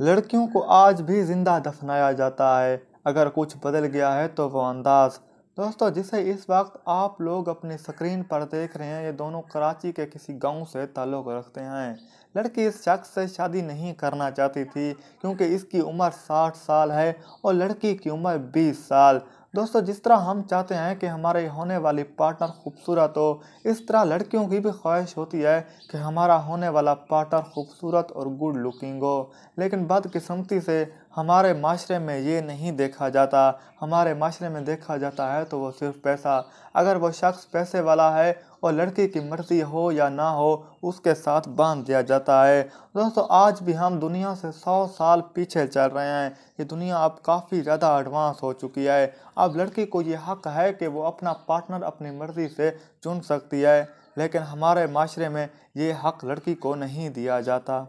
लड़कियों को आज भी ज़िंदा दफनाया जाता है अगर कुछ बदल गया है तो वो अंदाज़ दोस्तों जिसे इस वक्त आप लोग अपनी स्क्रीन पर देख रहे हैं ये दोनों कराची के किसी गांव से ताल्लुक़ रखते हैं लड़की इस शख्स से शादी नहीं करना चाहती थी क्योंकि इसकी उम्र 60 साल है और लड़की की उम्र 20 साल दोस्तों जिस तरह हम चाहते हैं कि हमारे होने वाली पार्टनर खूबसूरत हो इस तरह लड़कियों की भी ख्वाहिश होती है कि हमारा होने वाला पार्टनर खूबसूरत और गुड लुकिंग हो लेकिन बदकिस्मती से हमारे माशरे में ये नहीं देखा जाता हमारे माशरे में देखा जाता है तो वो सिर्फ पैसा अगर वो शख्स पैसे वाला है और लड़की की मर्जी हो या ना हो उसके साथ बांध दिया जाता है दोस्तों आज भी हम दुनिया से सौ साल पीछे चल रहे हैं ये दुनिया अब काफ़ी ज़्यादा एडवांस हो चुकी है अब लड़की को ये हक है कि वो अपना पार्टनर अपनी मर्ज़ी से चुन सकती है लेकिन हमारे माशरे में ये हक लड़की को नहीं दिया जाता